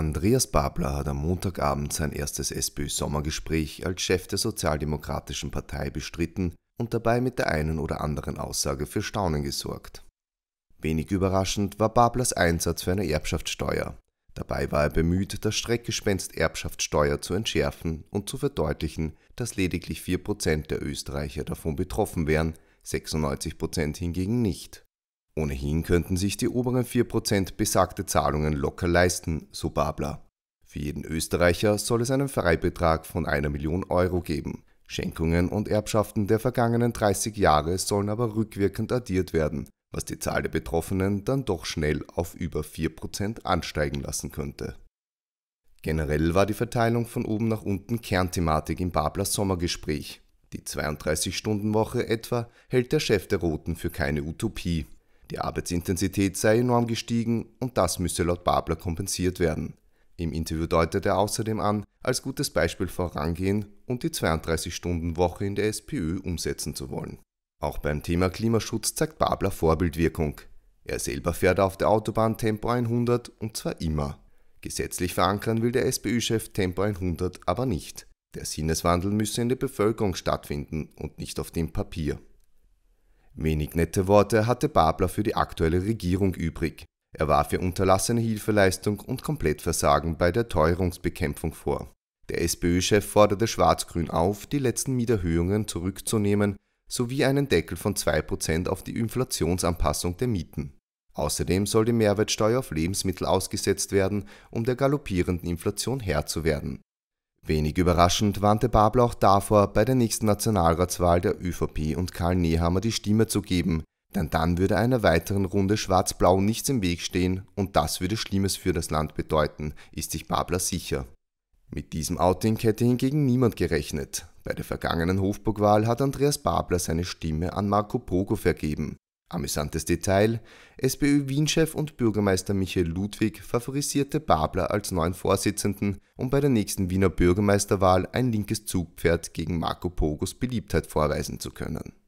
Andreas Babler hat am Montagabend sein erstes SPÖ-Sommergespräch als Chef der Sozialdemokratischen Partei bestritten und dabei mit der einen oder anderen Aussage für Staunen gesorgt. Wenig überraschend war Bablers Einsatz für eine Erbschaftssteuer. Dabei war er bemüht, das Streckgespenst Erbschaftssteuer zu entschärfen und zu verdeutlichen, dass lediglich 4% der Österreicher davon betroffen wären, 96% hingegen nicht. Ohnehin könnten sich die oberen 4% besagte Zahlungen locker leisten, so Babler. Für jeden Österreicher soll es einen Freibetrag von einer Million Euro geben. Schenkungen und Erbschaften der vergangenen 30 Jahre sollen aber rückwirkend addiert werden, was die Zahl der Betroffenen dann doch schnell auf über 4% ansteigen lassen könnte. Generell war die Verteilung von oben nach unten Kernthematik im Bablers Sommergespräch. Die 32-Stunden-Woche etwa hält der Chef der Roten für keine Utopie. Die Arbeitsintensität sei enorm gestiegen und das müsse laut Babler kompensiert werden. Im Interview deutet er außerdem an, als gutes Beispiel vorangehen und die 32-Stunden-Woche in der SPÖ umsetzen zu wollen. Auch beim Thema Klimaschutz zeigt Babler Vorbildwirkung. Er selber fährt auf der Autobahn Tempo 100 und zwar immer. Gesetzlich verankern will der SPÖ-Chef Tempo 100 aber nicht. Der Sinneswandel müsse in der Bevölkerung stattfinden und nicht auf dem Papier. Wenig nette Worte hatte Babler für die aktuelle Regierung übrig. Er warf für unterlassene Hilfeleistung und Komplettversagen bei der Teuerungsbekämpfung vor. Der SPÖ-Chef forderte Schwarz-Grün auf, die letzten Mieterhöhungen zurückzunehmen sowie einen Deckel von 2% auf die Inflationsanpassung der Mieten. Außerdem soll die Mehrwertsteuer auf Lebensmittel ausgesetzt werden, um der galoppierenden Inflation Herr zu werden. Wenig überraschend warnte Babler auch davor, bei der nächsten Nationalratswahl der ÖVP und Karl Nehammer die Stimme zu geben, denn dann würde einer weiteren Runde Schwarz-Blau nichts im Weg stehen und das würde Schlimmes für das Land bedeuten, ist sich Babler sicher. Mit diesem Outing hätte hingegen niemand gerechnet. Bei der vergangenen Hofburgwahl hat Andreas Babler seine Stimme an Marco Pogo vergeben, Amüsantes Detail: SPÖ-Wien-Chef und Bürgermeister Michael Ludwig favorisierte Babler als neuen Vorsitzenden, um bei der nächsten Wiener Bürgermeisterwahl ein linkes Zugpferd gegen Marco Pogos Beliebtheit vorweisen zu können